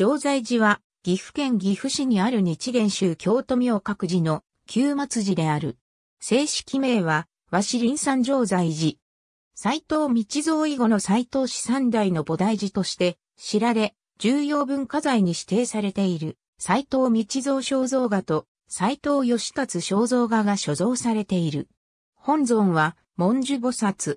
常在寺は、岐阜県岐阜市にある日蓮宗京都明覚寺の旧末寺である。正式名は、和紙林山常在寺。斎藤道蔵以後の斎藤氏三代の菩提寺として知られ、重要文化財に指定されている斎藤道蔵肖像画と斎藤義達肖像画が所蔵されている。本尊は文殊菩薩。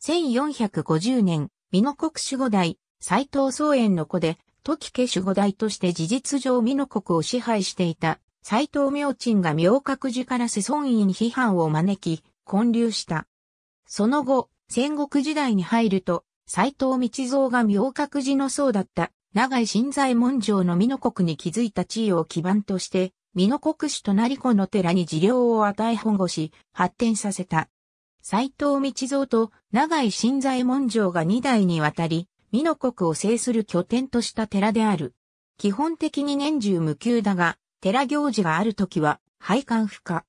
1450年、美濃国守護代、斎藤宗園の子で、時家守護代として事実上美濃国を支配していた斎藤明鎮が明覚寺から世尊院批判を招き、建立した。その後、戦国時代に入ると、斎藤道蔵が明覚寺の僧だった長井新在門城の美濃国に築いた地位を基盤として、美濃国主となり子の寺に治領を与え保護し、発展させた。斎藤道蔵と長井新在門城が二代にわたり、美濃国を制する拠点とした寺である。基本的に年中無休だが、寺行事がある時は、拝観不可。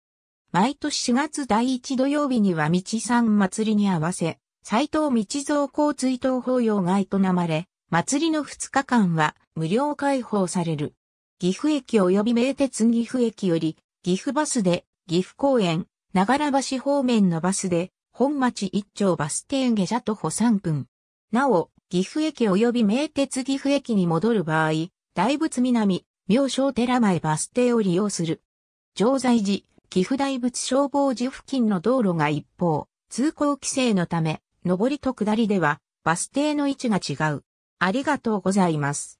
毎年4月第1土曜日には道山祭りに合わせ、斎藤道蔵公追悼法要が営まれ、祭りの2日間は無料開放される。岐阜駅及び名鉄岐阜駅より、岐阜バスで、岐阜公園、長良橋方面のバスで、本町一丁バス停下車徒歩3分。なお、岐阜駅及び名鉄岐阜駅に戻る場合、大仏南、明正寺前バス停を利用する。常在寺、岐阜大仏消防寺付近の道路が一方、通行規制のため、上りと下りでは、バス停の位置が違う。ありがとうございます。